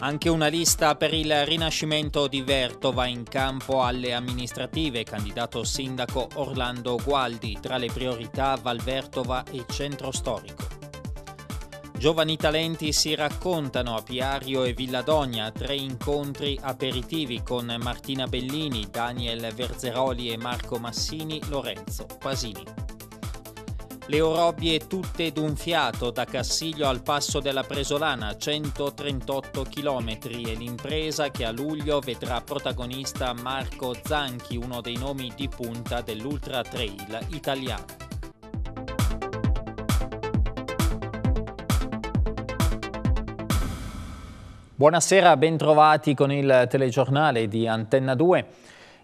Anche una lista per il rinascimento di Vertova in campo alle amministrative, candidato sindaco Orlando Gualdi, tra le priorità Valvertova e centro storico. Giovani talenti si raccontano a Piario e Villadogna, tre incontri aperitivi con Martina Bellini, Daniel Verzeroli e Marco Massini, Lorenzo Pasini. Le Orobie tutte d'un fiato da Cassiglio al Passo della Presolana, 138 km e l'impresa che a luglio vedrà protagonista Marco Zanchi, uno dei nomi di punta dell'Ultra Trail italiano. Buonasera, bentrovati con il telegiornale di Antenna 2.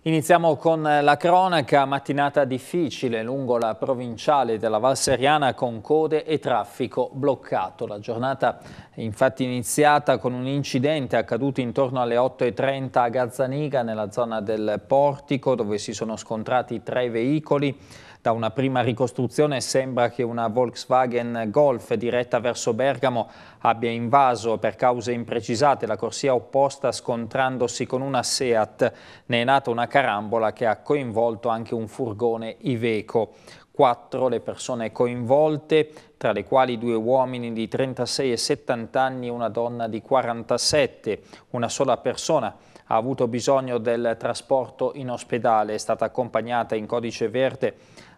Iniziamo con la cronaca, mattinata difficile lungo la provinciale della Val Seriana con code e traffico bloccato. La giornata è infatti iniziata con un incidente accaduto intorno alle 8.30 a Gazzaniga nella zona del Portico dove si sono scontrati tre veicoli da una prima ricostruzione sembra che una Volkswagen Golf diretta verso Bergamo abbia invaso per cause imprecisate la corsia opposta scontrandosi con una Seat. Ne è nata una carambola che ha coinvolto anche un furgone Iveco quattro le persone coinvolte, tra le quali due uomini di 36 e 70 anni e una donna di 47. Una sola persona ha avuto bisogno del trasporto in ospedale, è stata accompagnata in codice verde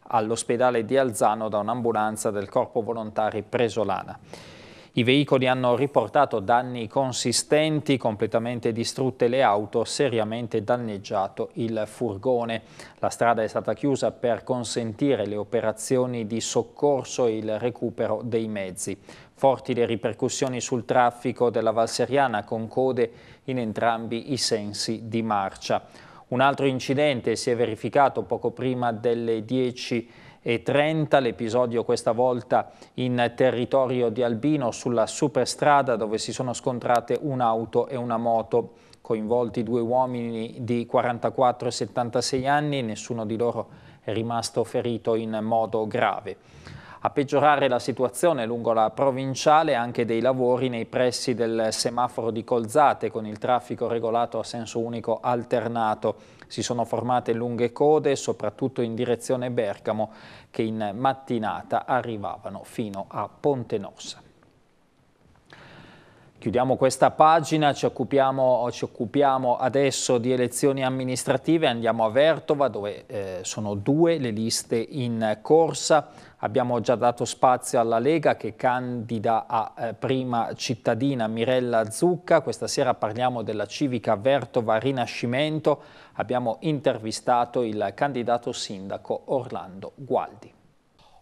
all'ospedale di Alzano da un'ambulanza del Corpo Volontari Presolana. I veicoli hanno riportato danni consistenti, completamente distrutte le auto, seriamente danneggiato il furgone. La strada è stata chiusa per consentire le operazioni di soccorso e il recupero dei mezzi. Forti le ripercussioni sul traffico della Valseriana con code in entrambi i sensi di marcia. Un altro incidente si è verificato poco prima delle 10.30, l'episodio questa volta in territorio di Albino sulla superstrada dove si sono scontrate un'auto e una moto coinvolti due uomini di 44 e 76 anni, nessuno di loro è rimasto ferito in modo grave. A peggiorare la situazione lungo la provinciale anche dei lavori nei pressi del semaforo di Colzate con il traffico regolato a senso unico alternato. Si sono formate lunghe code soprattutto in direzione Bergamo che in mattinata arrivavano fino a Ponte Nossa. Chiudiamo questa pagina, ci occupiamo, ci occupiamo, adesso di elezioni amministrative, andiamo a Vertova dove eh, sono due le liste in corsa. Abbiamo già dato spazio alla Lega che candida a eh, prima cittadina Mirella Zucca. Questa sera parliamo della civica Vertova Rinascimento. Abbiamo intervistato il candidato sindaco Orlando Gualdi.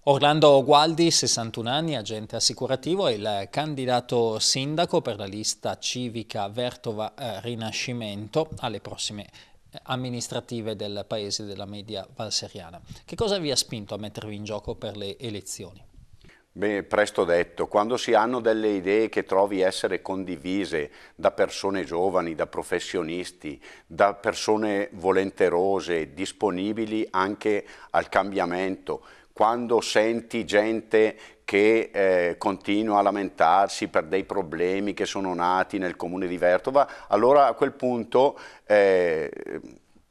Orlando Gualdi, 61 anni, agente assicurativo, è il candidato sindaco per la lista civica Vertova eh, Rinascimento alle prossime eh, amministrative del paese della media valseriana. Che cosa vi ha spinto a mettervi in gioco per le elezioni? Beh, presto detto, quando si hanno delle idee che trovi essere condivise da persone giovani, da professionisti, da persone volenterose, disponibili anche al cambiamento, quando senti gente che eh, continua a lamentarsi per dei problemi che sono nati nel comune di Vertova, allora a quel punto eh,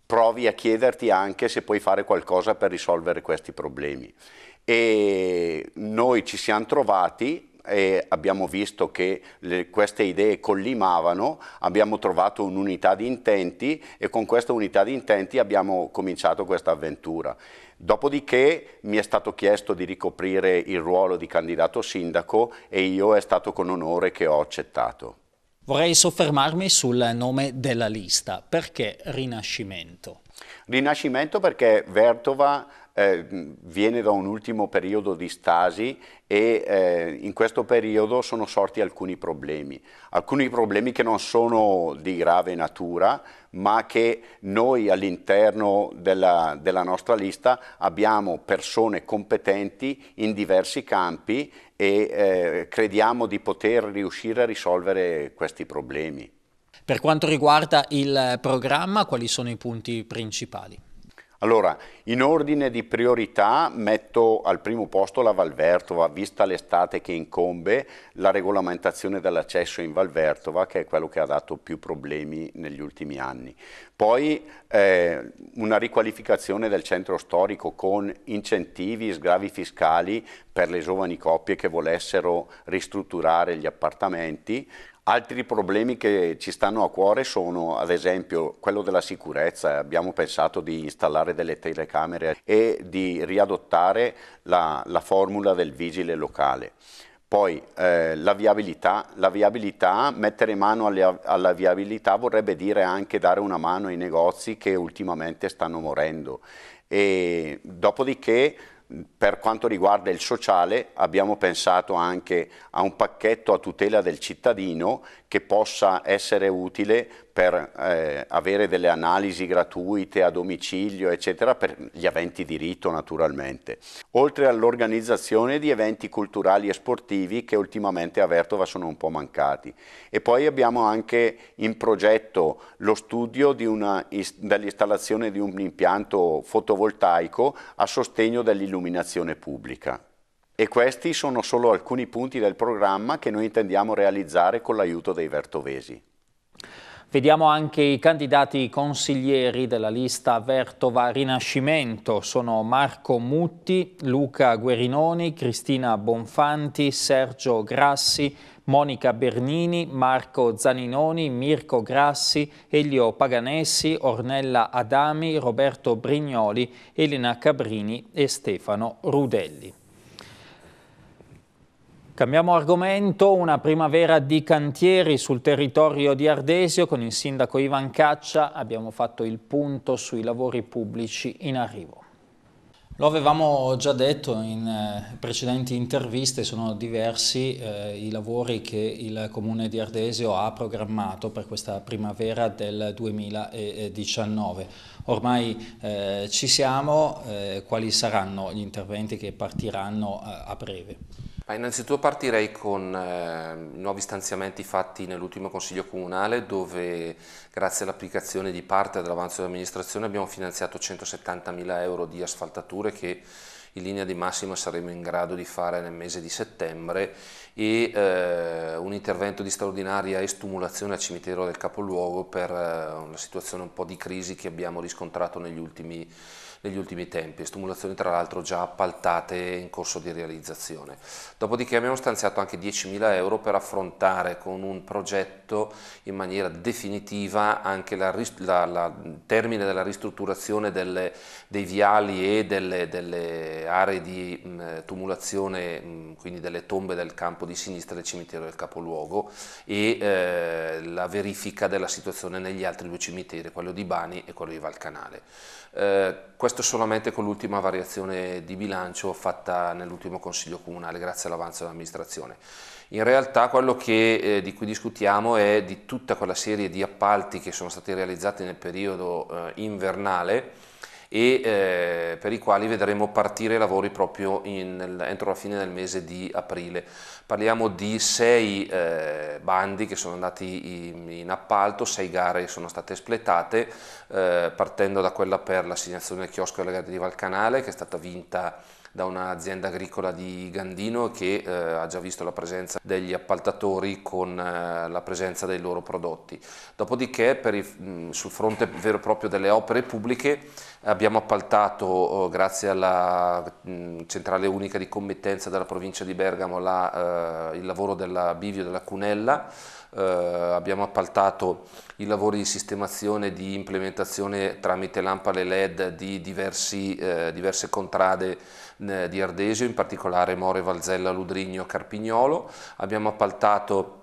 provi a chiederti anche se puoi fare qualcosa per risolvere questi problemi. E noi ci siamo trovati e abbiamo visto che le, queste idee collimavano, abbiamo trovato un'unità di intenti e con questa unità di intenti abbiamo cominciato questa avventura. Dopodiché mi è stato chiesto di ricoprire il ruolo di candidato sindaco e io è stato con onore che ho accettato. Vorrei soffermarmi sul nome della lista. Perché Rinascimento? Rinascimento perché Vertova eh, viene da un ultimo periodo di stasi e eh, in questo periodo sono sorti alcuni problemi, alcuni problemi che non sono di grave natura, ma che noi all'interno della, della nostra lista abbiamo persone competenti in diversi campi e eh, crediamo di poter riuscire a risolvere questi problemi. Per quanto riguarda il programma, quali sono i punti principali? Allora, in ordine di priorità metto al primo posto la Valvertova, vista l'estate che incombe, la regolamentazione dell'accesso in Valvertova, che è quello che ha dato più problemi negli ultimi anni. Poi eh, una riqualificazione del centro storico con incentivi, sgravi fiscali per le giovani coppie che volessero ristrutturare gli appartamenti, Altri problemi che ci stanno a cuore sono ad esempio quello della sicurezza, abbiamo pensato di installare delle telecamere e di riadottare la, la formula del vigile locale. Poi eh, la, viabilità. la viabilità, mettere mano alle, alla viabilità vorrebbe dire anche dare una mano ai negozi che ultimamente stanno morendo. E dopodiché per quanto riguarda il sociale abbiamo pensato anche a un pacchetto a tutela del cittadino che possa essere utile per eh, avere delle analisi gratuite a domicilio, eccetera, per gli aventi di rito naturalmente. Oltre all'organizzazione di eventi culturali e sportivi che ultimamente a Vertova sono un po' mancati. E poi abbiamo anche in progetto lo studio dell'installazione di un impianto fotovoltaico a sostegno dell'illuminazione pubblica. E questi sono solo alcuni punti del programma che noi intendiamo realizzare con l'aiuto dei Vertovesi. Vediamo anche i candidati consiglieri della lista Vertova Rinascimento. Sono Marco Mutti, Luca Guerinoni, Cristina Bonfanti, Sergio Grassi, Monica Bernini, Marco Zaninoni, Mirko Grassi, Elio Paganessi, Ornella Adami, Roberto Brignoli, Elena Cabrini e Stefano Rudelli. Cambiamo argomento, una primavera di cantieri sul territorio di Ardesio. Con il sindaco Ivan Caccia abbiamo fatto il punto sui lavori pubblici in arrivo. Lo avevamo già detto in eh, precedenti interviste, sono diversi eh, i lavori che il comune di Ardesio ha programmato per questa primavera del 2019. Ormai eh, ci siamo, eh, quali saranno gli interventi che partiranno eh, a breve? Ma innanzitutto partirei con eh, nuovi stanziamenti fatti nell'ultimo Consiglio Comunale dove grazie all'applicazione di parte dell'avanzo dell'amministrazione abbiamo finanziato 170.000 euro di asfaltature che in linea di massima saremo in grado di fare nel mese di settembre e eh, un intervento di straordinaria estumulazione al cimitero del capoluogo per eh, una situazione un po' di crisi che abbiamo riscontrato negli ultimi, negli ultimi tempi, stimolazioni tra l'altro già appaltate in corso di realizzazione. Dopodiché abbiamo stanziato anche 10.000 euro per affrontare con un progetto in maniera definitiva anche il termine della ristrutturazione delle, dei viali e delle, delle aree di mh, mm, tumulazione, mh, mm, quindi delle tombe del campo campo di sinistra del cimitero del capoluogo e eh, la verifica della situazione negli altri due cimiteri, quello di Bani e quello di Valcanale. Eh, questo solamente con l'ultima variazione di bilancio fatta nell'ultimo Consiglio Comunale grazie all'avanzo dell'amministrazione. In realtà quello che, eh, di cui discutiamo è di tutta quella serie di appalti che sono stati realizzati nel periodo eh, invernale e eh, per i quali vedremo partire i lavori proprio in, entro la fine del mese di aprile. Parliamo di sei eh, bandi che sono andati in, in, appalto, sei gare sono state espletate, eh, partendo da quella per l'assegnazione del chiosco della gara di Valcanale che è stata vinta da un'azienda agricola di Gandino che eh, ha già visto la presenza degli appaltatori con eh, la presenza dei loro prodotti. Dopodiché i, mh, mm, sul fronte vero e proprio delle opere pubbliche abbiamo appaltato oh, grazie alla mh, mm, centrale unica di committenza della provincia di Bergamo la, eh, il lavoro della Bivio della Cunella eh, abbiamo appaltato i lavori di sistemazione e di implementazione tramite lampade LED di diversi, eh, diverse contrade eh, di Ardesio, in particolare More, Valzella, Ludrigno, Carpignolo, abbiamo appaltato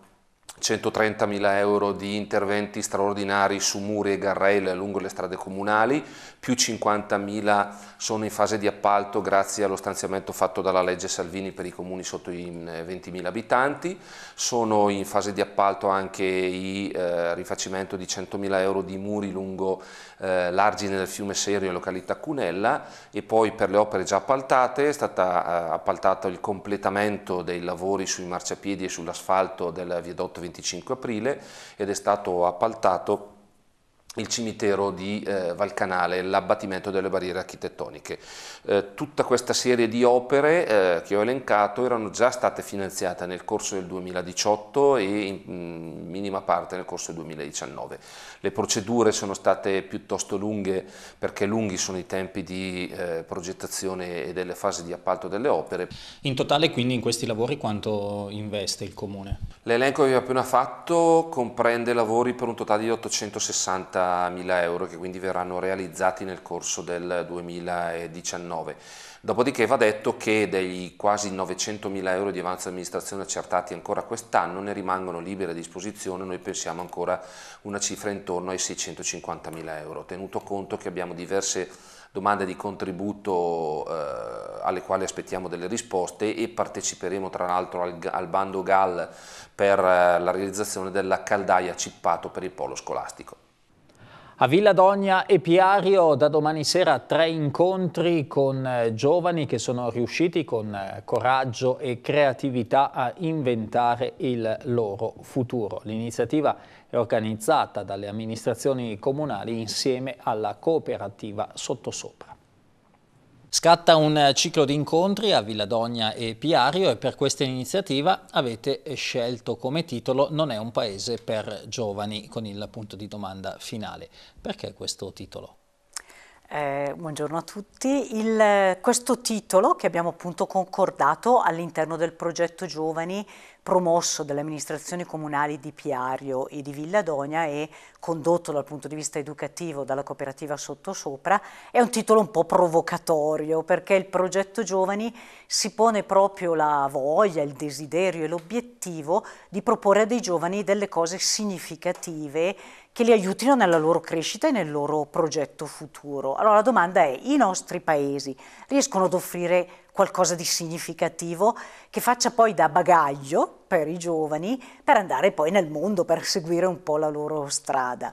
130.000 euro di interventi straordinari su muri e garrelle lungo le strade comunali, più 50.000 sono in fase di appalto grazie allo stanziamento fatto dalla legge Salvini per i comuni sotto i 20.000 abitanti, sono in fase di appalto anche il eh, rifacimento di 100.000 euro di muri lungo eh, l'argine del fiume Serio in località Cunella e poi per le opere già appaltate è stato eh, appaltato il completamento dei lavori sui marciapiedi e sull'asfalto del viadotto 25 aprile ed è stato appaltato il cimitero di eh, Valcanale, l'abbattimento delle barriere architettoniche. Eh, tutta questa serie di opere eh, che ho elencato erano già state finanziate nel corso del 2018 e in, mm, minima parte nel corso del 2019. Le procedure sono state piuttosto lunghe perché lunghi sono i tempi di eh, progettazione e delle fasi di appalto delle opere. In totale quindi in questi lavori quanto investe il Comune? L'elenco che vi ho appena fatto comprende lavori per un totale di 860 40.000 euro che quindi verranno realizzati nel corso del 2019. Dopodiché va detto che dei quasi 900.000 euro di avanzo amministrazione accertati ancora quest'anno ne rimangono liberi a disposizione, noi pensiamo ancora una cifra intorno ai 650.000 euro, tenuto conto che abbiamo diverse domande di contributo eh, alle quali aspettiamo delle risposte e parteciperemo tra l'altro al, al, bando GAL per eh, la realizzazione della caldaia cippato per il polo scolastico. A Villa Dogna e Piario da domani sera tre incontri con eh, giovani che sono riusciti con eh, coraggio e creatività a inventare il loro futuro. L'iniziativa è organizzata dalle amministrazioni comunali insieme alla cooperativa Sottosopra. Scatta un eh, ciclo di incontri a Villadogna e Piario e per questa iniziativa avete scelto come titolo Non è un paese per giovani con il punto di domanda finale. Perché questo titolo? Eh, buongiorno a tutti. Il, questo titolo che abbiamo appunto concordato all'interno del progetto Giovani promosso dalle amministrazioni comunali di Piario e di Villadogna e condotto dal punto di vista educativo dalla cooperativa Sottosopra, è un titolo un po' provocatorio perché il progetto Giovani si pone proprio la voglia, il desiderio e l'obiettivo di proporre a dei giovani delle cose significative che li aiutino nella loro crescita e nel loro progetto futuro. Allora la domanda è, i nostri paesi riescono ad offrire qualcosa di significativo che faccia poi da bagaglio per i giovani per andare poi nel mondo, per seguire un po' la loro strada?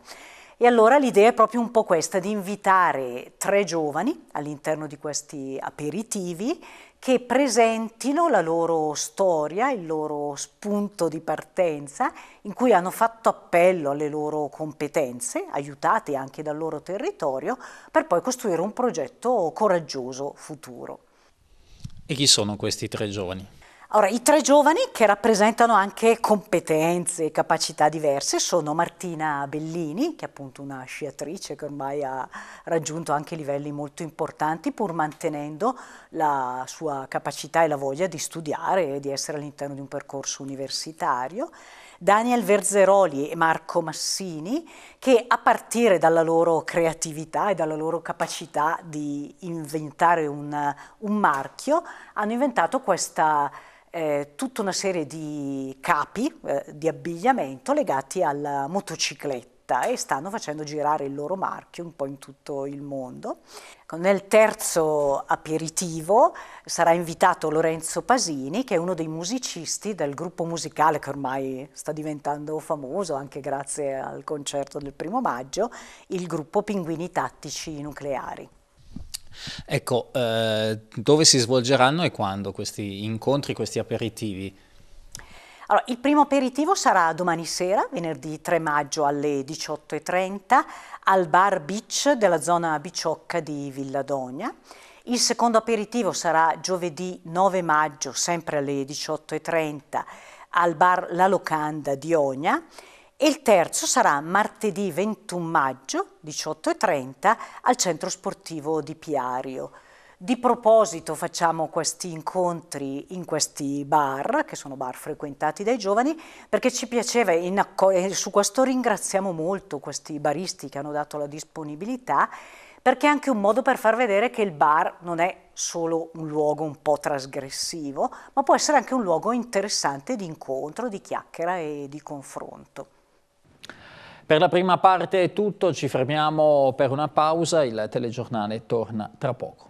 E allora l'idea è proprio un po' questa, di invitare tre giovani all'interno di questi aperitivi che presentino la loro storia, il loro punto di partenza, in cui hanno fatto appello alle loro competenze, aiutate anche dal loro territorio, per poi costruire un progetto coraggioso futuro. E chi sono questi tre giovani? Ora, i tre giovani che rappresentano anche competenze e capacità diverse sono Martina Bellini, che è appunto una sciatrice che ormai ha raggiunto anche livelli molto importanti pur mantenendo la sua capacità e la voglia di studiare e di essere all'interno di un percorso universitario. Daniel Verzeroli e Marco Massini che a partire dalla loro creatività e dalla loro capacità di inventare un, un marchio hanno inventato questa eh, tutta una serie di capi eh, di abbigliamento legati alla motocicletta e stanno facendo girare il loro marchio un po' in tutto il mondo. Nel terzo aperitivo sarà invitato Lorenzo Pasini, che è uno dei musicisti del gruppo musicale che ormai sta diventando famoso anche grazie al concerto del primo maggio, il gruppo Pinguini Tattici Nucleari. Ecco, eh, dove si svolgeranno e quando questi incontri, questi aperitivi? Allora, il primo aperitivo sarà domani sera, venerdì 3 maggio alle 18.30, al bar Beach della zona Biciocca di Villadogna. Il secondo aperitivo sarà giovedì 9 maggio, sempre alle 18.30, al bar La Locanda di Ogna e il terzo sarà martedì 21 maggio 18.30 al Centro Sportivo di Piario. Di proposito facciamo questi incontri in questi bar, che sono bar frequentati dai giovani, perché ci piaceva, e su questo ringraziamo molto questi baristi che hanno dato la disponibilità, perché è anche un modo per far vedere che il bar non è solo un luogo un po' trasgressivo, ma può essere anche un luogo interessante di incontro, di chiacchiera e di confronto. Per la prima parte è tutto, ci fermiamo per una pausa, il telegiornale torna tra poco.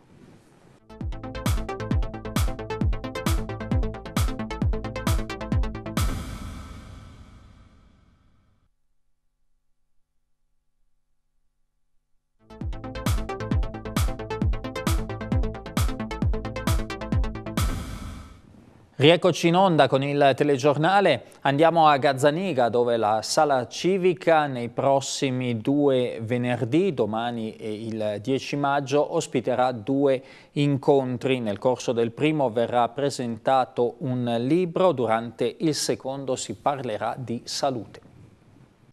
Rieccoci in onda con il telegiornale, andiamo a Gazzaniga dove la sala civica nei prossimi due venerdì, domani e il 10 maggio, ospiterà due incontri. Nel corso del primo verrà presentato un libro, durante il secondo si parlerà di salute.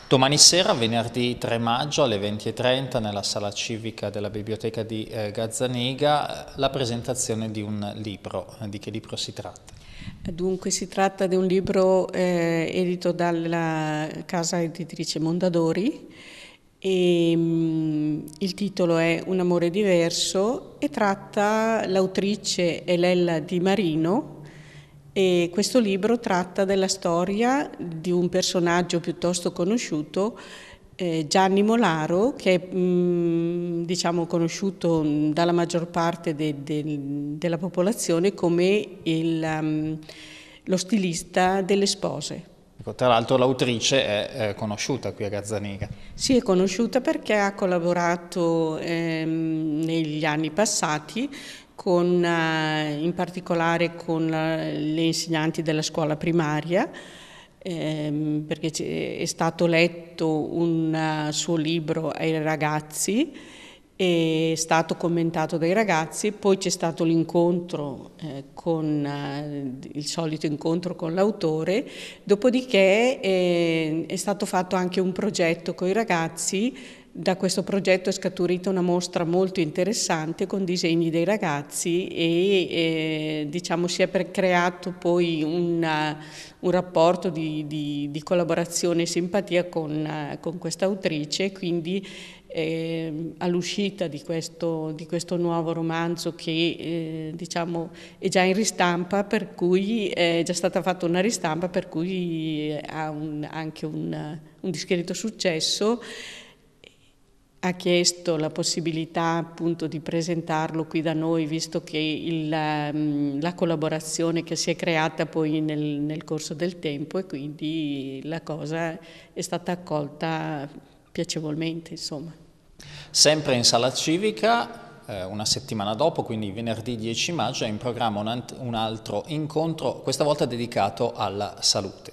Domani sera, venerdì 3 maggio alle 20.30 nella sala civica della biblioteca di eh, Gazzaniga, la presentazione di un libro. Di che libro si tratta? Dunque si tratta di un libro eh, edito dalla casa editrice Mondadori e mh, mm, il titolo è Un amore diverso e tratta l'autrice Elella Di Marino e questo libro tratta della storia di un personaggio piuttosto conosciuto eh, Gianni Molaro, che è mm, diciamo, conosciuto mm, dalla maggior parte de, de, della popolazione come il, um, lo stilista delle spose. Ecco, tra l'altro l'autrice è, conosciuta qui a Gazzaniga. Sì, è conosciuta perché ha collaborato ehm, negli anni passati con, eh, in particolare con eh, le insegnanti della scuola primaria ehm, perché è stato letto un eh, suo libro ai ragazzi, è stato commentato dai ragazzi, poi c'è stato l'incontro eh, con eh, il solito incontro con l'autore, dopodiché eh, è stato fatto anche un progetto con i ragazzi da questo progetto è scaturita una mostra molto interessante con disegni dei ragazzi e eh, diciamo, si è creato poi una, un rapporto di, di, di, collaborazione e simpatia con, con questa autrice, quindi eh, all'uscita di, di questo, nuovo romanzo che eh, diciamo, è già in ristampa, per cui è già stata fatta una ristampa per cui ha un, anche un, un discreto successo ha chiesto la possibilità appunto di presentarlo qui da noi, visto che il, ehm, la collaborazione che si è creata poi nel, nel, corso del tempo e quindi la cosa è stata accolta piacevolmente. Insomma. Sempre in sala civica, eh, una settimana dopo, quindi venerdì 10 maggio, è in programma un altro incontro, questa volta dedicato alla salute.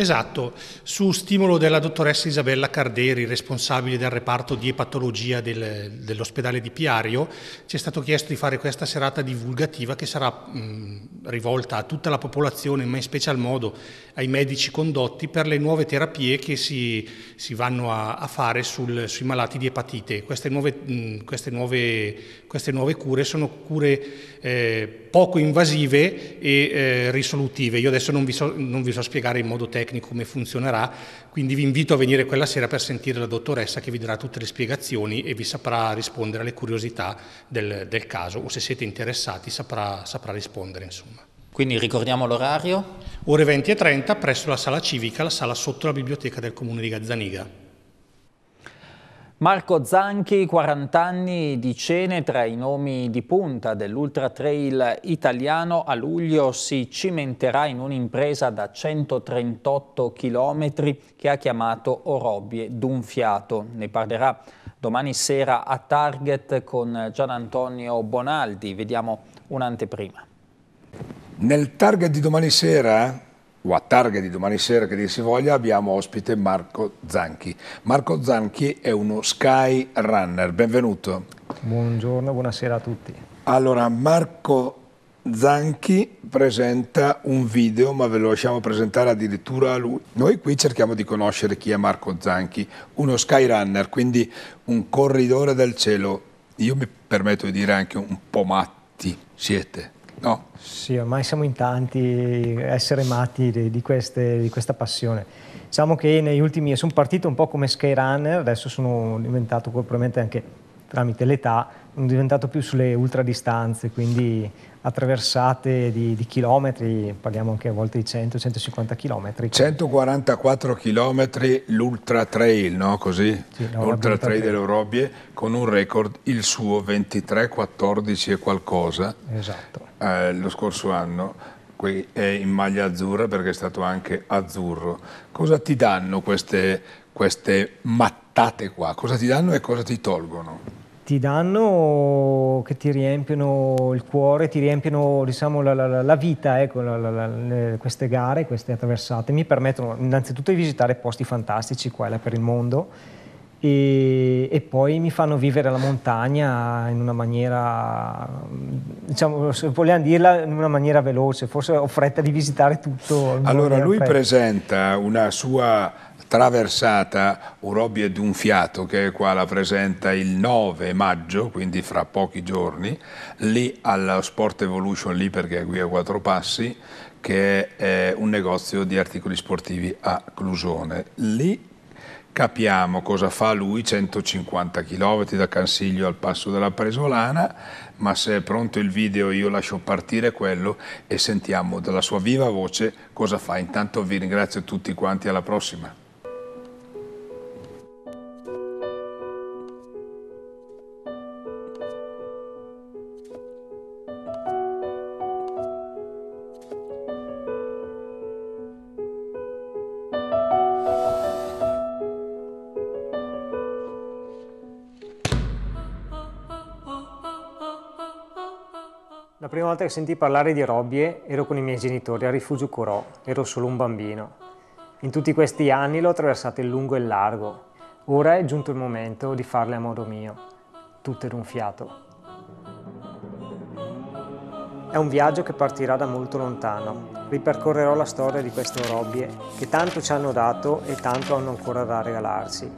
Esatto, su stimolo della dottoressa Isabella Carderi, responsabile del reparto di epatologia del, dell'ospedale di Piario, ci è stato chiesto di fare questa serata divulgativa che sarà mh, rivolta a tutta la popolazione, ma in special modo ai medici condotti per le nuove terapie che si, si vanno a, a fare sul, sui malati di epatite. Queste nuove, mh, queste nuove, queste nuove cure sono cure eh, poco invasive e eh, risolutive. Io adesso non vi, so, non vi so spiegare in modo tecnico tecnico come funzionerà, quindi vi invito a venire quella sera per sentire la dottoressa che vi darà tutte le spiegazioni e vi saprà rispondere alle curiosità del, del caso o se siete interessati saprà, saprà rispondere insomma. Quindi ricordiamo l'orario? Ore 20 e 30 presso la sala civica, la sala sotto la biblioteca del comune di Gazzaniga. Marco Zanchi, 40 anni di cene tra i nomi di punta dell'Ultra Trail italiano, a luglio si cimenterà in un'impresa da 138 km che ha chiamato Orobie d'un fiato. Ne parlerà domani sera a Target con Gian Antonio Bonaldi. Vediamo un'anteprima. Nel Target di domani sera o a targa di domani sera che dir si voglia abbiamo ospite Marco Zanchi. Marco Zanchi è uno sky runner, benvenuto. Buongiorno, buonasera a tutti. Allora Marco Zanchi presenta un video, ma ve lo lasciamo presentare addirittura a lui. Noi qui cerchiamo di conoscere chi è Marco Zanchi, uno skyrunner, quindi un corridore del cielo. Io mi permetto di dire anche un po' matti siete. No. Sì, ormai siamo in tanti a essere matti di, di, queste, di, questa passione. Diciamo che negli ultimi, sono partito un po' come skyrunner, adesso sono diventato probabilmente anche tramite l'età, sono diventato più sulle ultradistanze, quindi attraversate di, di, chilometri, parliamo anche a volte di 100-150 chilometri. 144 chilometri l'Ultra Trail, no? Così? Sì, no, L'Ultra Trail delle Orobie con un record, il suo 23-14 e qualcosa. Esatto. Eh, lo scorso anno qui è in maglia azzurra perché è stato anche azzurro. Cosa ti danno queste, queste mattate qua? Cosa ti danno e cosa ti tolgono? ti danno, che ti riempiono il cuore, ti riempiono diciamo, la, la, la, vita, ecco, la, queste gare, queste attraversate, mi permettono innanzitutto di visitare posti fantastici qua e là per il mondo e, e poi mi fanno vivere la montagna in una maniera, diciamo, se vogliamo dirla, in una maniera veloce, forse ho fretta di visitare tutto. Allora lui fretta. presenta una sua traversata Urobie d'un fiato, che è qua la presenta il 9 maggio, quindi fra pochi giorni, lì alla Sport Evolution, lì perché è qui a quattro passi, che è un negozio di articoli sportivi a Clusone. Lì capiamo cosa fa lui 150 km da Cansiglio al passo della Presolana, ma se è pronto il video io lascio partire quello e sentiamo dalla sua viva voce cosa fa. Intanto vi ringrazio tutti quanti, alla prossima. La prima volta che sentii parlare di robbie ero con i miei genitori a Rifugio Corò, ero solo un bambino. In tutti questi anni l'ho attraversata in lungo e in largo. Ora è giunto il momento di farle a modo mio, tutte d'un fiato. È un viaggio che partirà da molto lontano. Ripercorrerò la storia di queste robbie che tanto ci hanno dato e tanto hanno ancora da regalarci.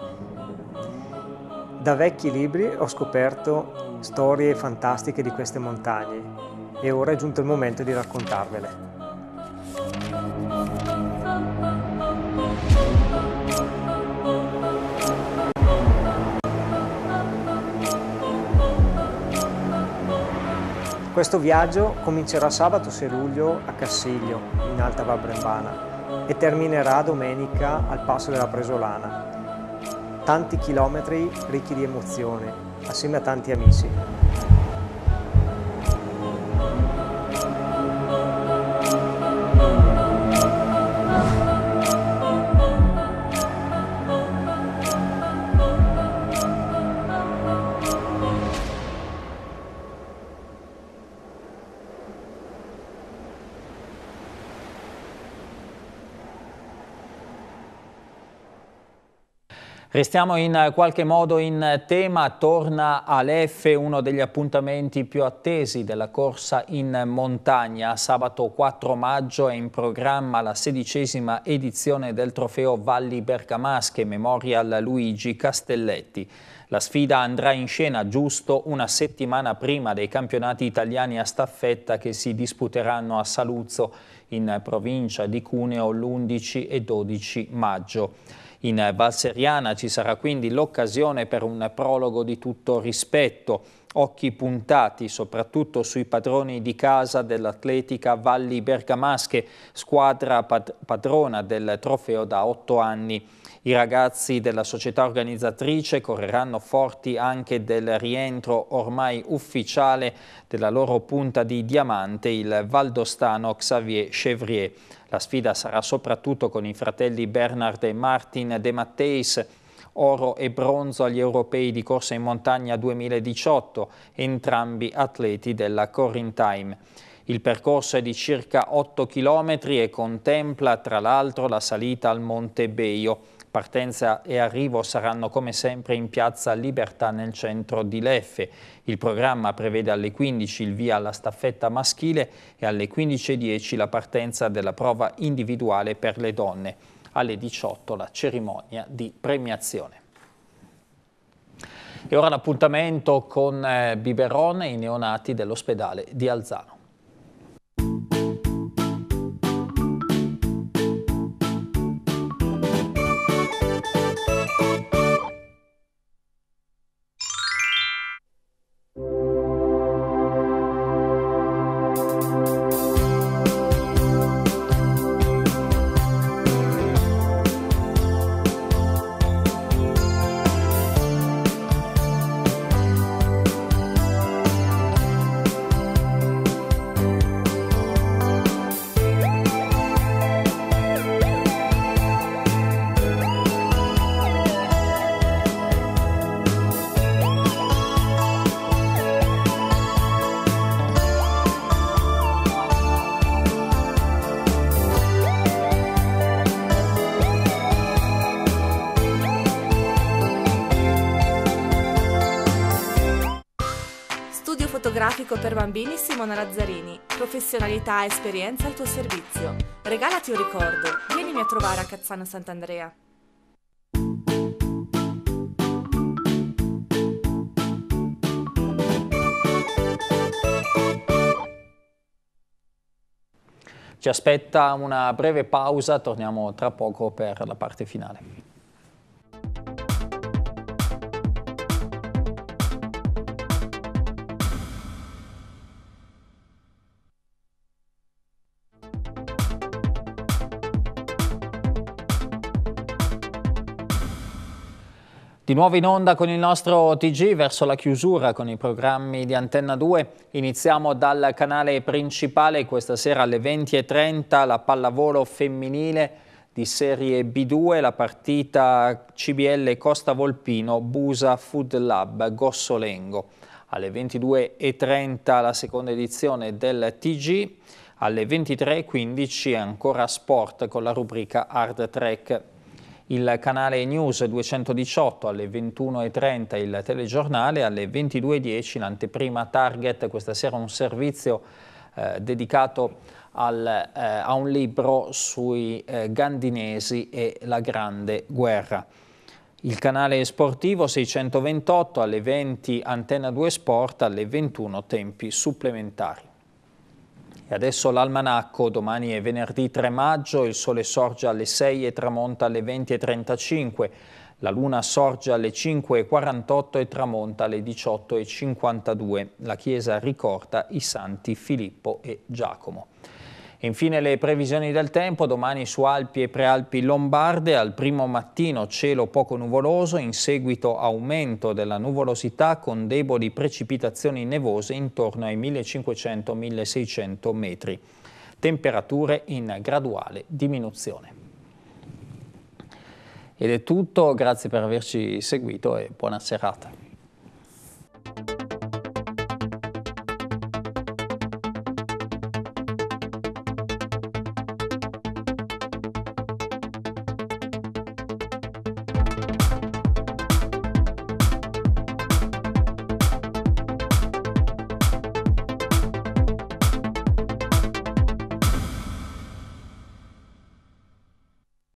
Da vecchi libri ho scoperto storie fantastiche di queste montagne e ora è giunto il momento di raccontarvele. Questo viaggio comincerà sabato 6 luglio a Cassiglio, in Alta Val Brembana, e terminerà domenica al Passo della Presolana. Tanti chilometri ricchi di emozione, assieme a tanti amici. Restiamo in eh, qualche modo in tema, torna all'Effe uno degli appuntamenti più attesi della corsa in montagna. Sabato 4 maggio è in programma la sedicesima edizione del trofeo Valli Bergamasche Memorial Luigi Castelletti. La sfida andrà in scena giusto una settimana prima dei campionati italiani a staffetta che si disputeranno a Saluzzo in provincia di Cuneo l'11 e 12 maggio. In Valseriana ci sarà quindi l'occasione per un prologo di tutto rispetto, occhi puntati soprattutto sui padroni di casa dell'Atletica Valli Bergamasche, squadra padrona del trofeo da otto anni. I ragazzi della società organizzatrice correranno forti anche del rientro ormai ufficiale della loro punta di diamante, il valdostano Xavier Chevrier. La sfida sarà soprattutto con i fratelli Bernard e Martin De Matteis, oro e bronzo agli europei di corsa in montagna 2018, entrambi atleti della Corin Time. Il percorso è di circa 8 km e contempla tra l'altro la salita al Monte Beio. Partenza e arrivo saranno come sempre in piazza Libertà nel centro di Leffe. Il programma prevede alle 15 il via alla staffetta maschile e alle 15.10 la partenza della prova individuale per le donne. Alle 18 la cerimonia di premiazione. E ora l'appuntamento con eh, Biberone, i neonati dell'ospedale di Alzano. per bambini Simona Lazzarini. Professionalità e esperienza al tuo servizio. Regalati un ricordo. Vienimi a trovare a Cazzano Sant'Andrea. Ci aspetta una breve pausa, torniamo tra poco per la parte finale. Di nuovo in onda con il nostro TG verso la chiusura con i programmi di Antenna 2. Iniziamo dal canale principale questa sera alle 20.30 la pallavolo femminile di Serie B2, la partita CBL Costa Volpino, Busa Food Lab, Gossolengo. Alle 22.30 la seconda edizione del TG, alle 23.15 ancora sport con la rubrica Hard Track il canale News 218 alle 21.30 il telegiornale, alle 22.10 l'anteprima Target, questa sera un servizio eh, dedicato al, eh, a un libro sui eh, gandinesi e la grande guerra. Il canale sportivo 628 alle 20 Antenna 2 Sport, alle 21 tempi supplementari. E adesso l'almanacco, domani è venerdì 3 maggio, il sole sorge alle 6 e tramonta alle 20.35, la luna sorge alle 5.48 e tramonta alle 18.52. La chiesa ricorda i santi Filippo e Giacomo. E infine le previsioni del tempo, domani su Alpi e Prealpi Lombarde, al primo mattino cielo poco nuvoloso, in seguito aumento della nuvolosità con deboli precipitazioni nevose intorno ai 1500-1600 metri. Temperature in graduale diminuzione. Ed è tutto, grazie per averci seguito e buona serata.